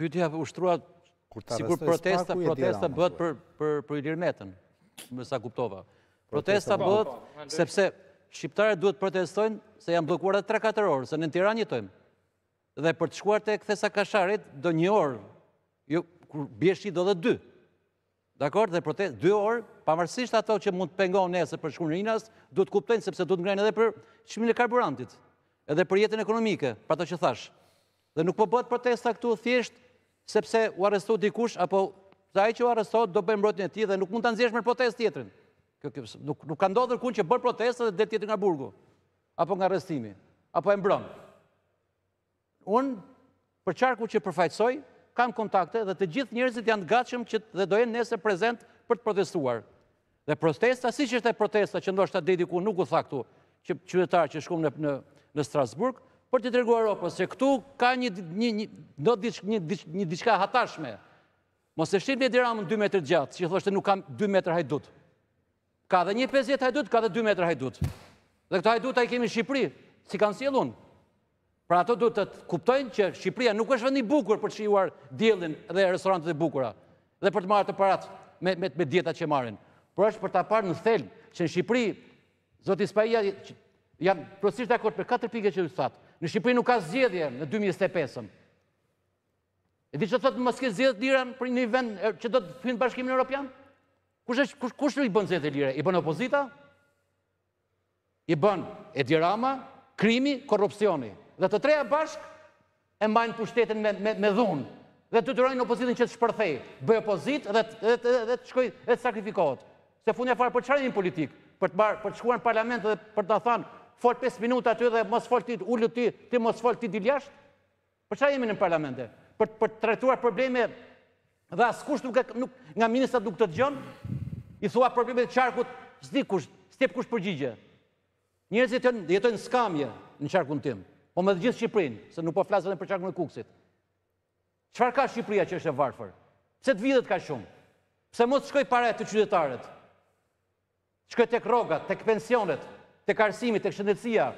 Pytja ushtruat si kur protesta bët po. për ilirmetën, më sa kuptova. Protesta bët sepse shqiptare duhet protestojnë se janë blokuar dhe 3-4 orë, se në në tira njëtojmë. Dhe për të shkuar të e këthesa kasharit, do një orë, jo, kur bje do dhe 2, Dakor, dhe protest, 2 orë, pavarësisht ato që mund të pengon në esë për shkuar në rinas, duhet kuptojnë sepse duhet ngrejnë edhe për shqimin e karburantit, edhe për jetën ekonomike, për ato që thash. Dhe nuk po bëtë protesta këtu thjeshtë sepse u arrestot dikush, apo sa e që u arrestot do bëjmë rotin e ti dhe nuk mund të nëzjesh me protest tjetërin. Nuk ka ndodhër kun që bërë protest dhe tjetër nga burgu, apo nga arrestimi, apo e mbron. Unë, për qarku që përfajtsoj, kam kontakte dhe të gjithë njërzit janë gatshëm që dhe dojen nese prezent për të protestuar. Dhe protesta, si që është e protesta që ndoshtë është të nuk u thaktu që qytetarë që shkumë në Strasburg, për të tërguar Europës, se këtu ka një një diçka hatashme. Mos e shqip një diramën 2 metrë gjatë, që thështë nuk kam 2 metrë hajdut. Ka dhe një 50 hajdut, ka dhe 2 metrë hajdut. Dhe këto hajdut a i kemi Shqipëri, si kanë si Pra ato du të kuptojnë që Shqipëria nuk është vëndi bukur për të shqiuar djelin dhe restorantët e bukura, dhe për të marrë të parat me djeta që marrin. Por është për të parë në thelë që në Shqipëri, Zotis Pajia, janë prosisht dakord për 4 pike që ju thatë. Në Shqipëri nuk ka zgjedhje në 2025 E di që thotë në maske zgjedhë liran për një vend që do të finë bashkimin në Europian? Kush, kush, kush në i bën të lire? I bën opozita? I bën edirama, krimi, korupcioni. Dhe të treja bashkë e mbajnë pushtetin me, me, dhunë. Dhe të tërojnë opozitin që të shpërthej. Bëj opozit dhe, dhe, të shkoj dhe të sakrifikohet. Se funja farë për qarë një politikë? Për të, për të shkuar në parlament dhe për të thanë fol 5 minuta aty dhe mos fol ti ulë ti ti mos fol ti diljasht? për çfarë jemi në parlament për të trajtuar probleme dhe askush nuk nuk nga ministra nuk të dëgjon i thua probleme të qarkut s'di kush s'tep kush përgjigje njerëzit jetojnë në skamje në qarkun tim po me të gjithë Shqipërinë se nuk po flas vetëm për qarkun e Kukësit çfarë ka Shqipëria që është e varfër pse të vitet ka shumë pse mos shkoj para të qytetarët shkoj tek rrogat tek pensionet të karsimi, të kështëndetsia,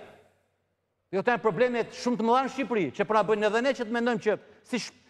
jo të janë probleme shumë të mëdha në Shqipëri, që pra bëjnë edhe ne që të mendojmë që si shpërë,